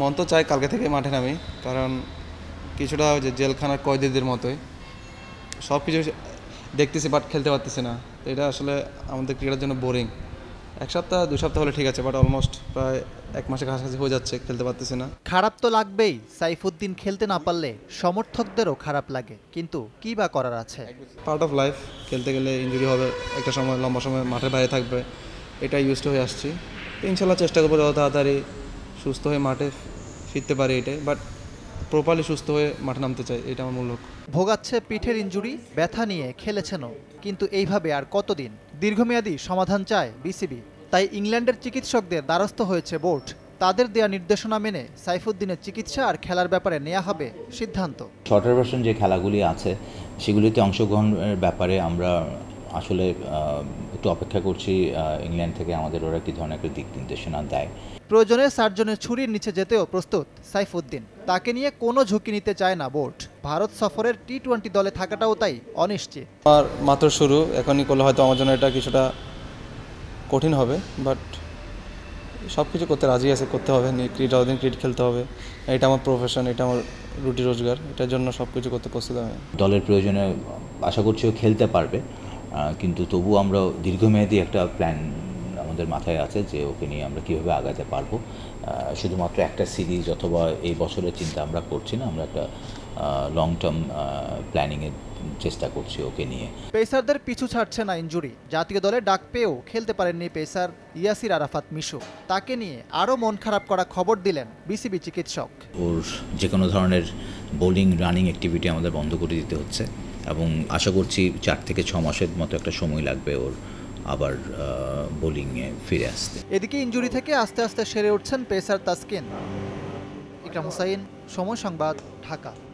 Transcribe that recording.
মন তো চাই কালকে থেকে মাঠে নামি কারণ কিছুটা যে জেলখানার কয়েদিদের মতোই সব কিছু দেখতেছি বাট খেলতে পারতেছি না তো এটা আসলে আমাদের ক্রিকেটের জন্য বোরিং এক সপ্তাহ দু সপ্তাহ হলে ঠিক আছে বাট অলমোস্ট প্রায় এক মাসে কাছাকাছি হয়ে যাচ্ছে খেলতে পারতেছি না খারাপ তো লাগবেই সাইফুদ্দিন খেলতে না পারলে সমর্থকদেরও খারাপ লাগে কিন্তু কি বা করার আছে পার্ট অফ লাইফ খেলতে গেলে ইঞ্জুরি হবে একটা সময় লম্বা সময় মাঠের বাইরে থাকবে এটা ইউজ হয়ে আসছি ইনশাল্লাহ চেষ্টা করবো যত তাড়াতাড়ি সুস্থ হয়ে মাঠে ফিরতে পারে এটাই বাট প্রপারলি সুস্থ হয়ে মাঠে নামতে চাই এটা আমার মূল লক্ষ্য ভোগাচ্ছে পিঠের ইঞ্জুরি ব্যথা নিয়ে খেলেছেনও কিন্তু এইভাবে আর কতদিন দীর্ঘমেয়াদী সমাধান চায় বিসিবি তাই ইংল্যান্ডের চিকিৎসকদের দ্বারস্থ হয়েছে বোর্ড তাদের দেয়া নির্দেশনা মেনে সাইফুদ্দিনের চিকিৎসা আর খেলার ব্যাপারে নেওয়া হবে সিদ্ধান্ত শর্টার ভার্সন যে খেলাগুলি আছে সেগুলিতে অংশগ্রহণের ব্যাপারে আমরা আসলে একটু অপেক্ষা করছি ইংল্যান্ড থেকে আমাদের ওরা কী ধরনের একটা দিক নির্দেশনা দেয় প্রয়োজনে সার্জনের ছুরির নিচে যেতেও প্রস্তুত সাইফুদ্দিন তাকে নিয়ে কোনো ঝুঁকি নিতে চায় না বোর্ড ভারত সফরের টি টোয়েন্টি দলে থাকাটাও তাই অনিশ্চিত আমার মাত্র শুরু এখনই করলে হয়তো আমার জন্য এটা কিছুটা কঠিন হবে বাট সব কিছু করতে রাজি আছে করতে হবে যতদিন ক্রিকেট খেলতে হবে এটা আমার প্রফেশন এটা আমার রুটি রোজগার এটার জন্য সব কিছু করতে প্রস্তুত আমি দলের প্রয়োজনে আশা করছি ও খেলতে পারবে কিন্তু তবু আমরা দীর্ঘমেয়াদী একটা প্ল্যান আমাদের মাথায় আছে যে ওকে নিয়ে আমরা কীভাবে আগাতে পারবো শুধুমাত্র একটা সিরিজ অথবা এই বছরের চিন্তা আমরা করছি না আমরা একটা লং টার্ম প্ল্যানিংয়ের চেষ্টা করছি ওকে নিয়ে পেসারদের পিছু ছাড়ছে না ইঞ্জুরি জাতীয় দলে ডাক পেয়েও খেলতে পারেননি পেসার ইয়াসির আরাফাত মিশু তাকে নিয়ে আরও মন খারাপ করা খবর দিলেন বিসিবি চিকিৎসক ওর যে কোনো ধরনের বোলিং রানিং অ্যাক্টিভিটি আমাদের বন্ধ করে দিতে হচ্ছে এবং আশা করছি চার থেকে ছ মাসের মতো একটা সময় লাগবে ওর আবার বোলিংয়ে ফিরে আসতে এদিকে ইঞ্জুরি থেকে আস্তে আস্তে সেরে উঠছেন পেসার তাসকিন ইকরাম হুসাইন সময় সংবাদ ঢাকা